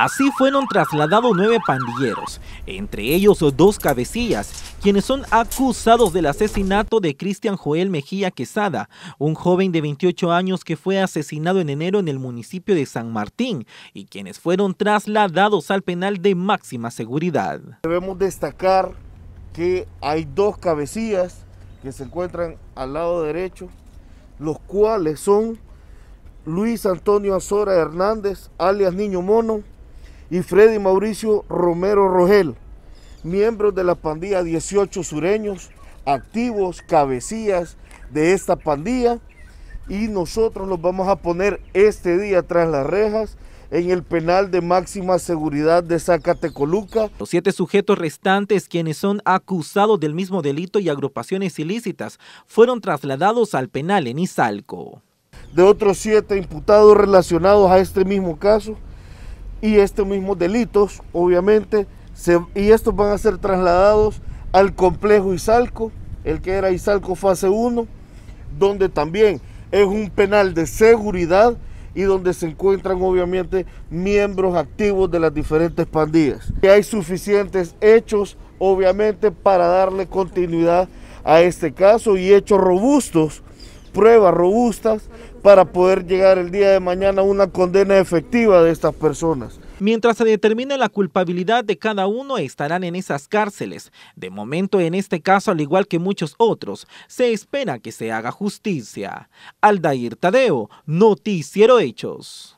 Así fueron trasladados nueve pandilleros, entre ellos dos cabecillas, quienes son acusados del asesinato de Cristian Joel Mejía Quesada, un joven de 28 años que fue asesinado en enero en el municipio de San Martín y quienes fueron trasladados al penal de máxima seguridad. Debemos destacar que hay dos cabecillas que se encuentran al lado derecho, los cuales son Luis Antonio Azora Hernández, alias Niño Mono, y Freddy Mauricio Romero Rogel, miembros de la pandilla 18 sureños, activos, cabecillas de esta pandilla. Y nosotros los vamos a poner este día tras las rejas en el penal de máxima seguridad de Zacatecoluca. Los siete sujetos restantes, quienes son acusados del mismo delito y agrupaciones ilícitas, fueron trasladados al penal en Izalco. De otros siete imputados relacionados a este mismo caso, y estos mismos delitos, obviamente, y estos van a ser trasladados al complejo Izalco, el que era Izalco fase 1, donde también es un penal de seguridad y donde se encuentran obviamente miembros activos de las diferentes pandillas. Y hay suficientes hechos, obviamente, para darle continuidad a este caso y hechos robustos pruebas robustas para poder llegar el día de mañana a una condena efectiva de estas personas. Mientras se determine la culpabilidad de cada uno, estarán en esas cárceles. De momento, en este caso, al igual que muchos otros, se espera que se haga justicia. Aldair Tadeo, Noticiero Hechos.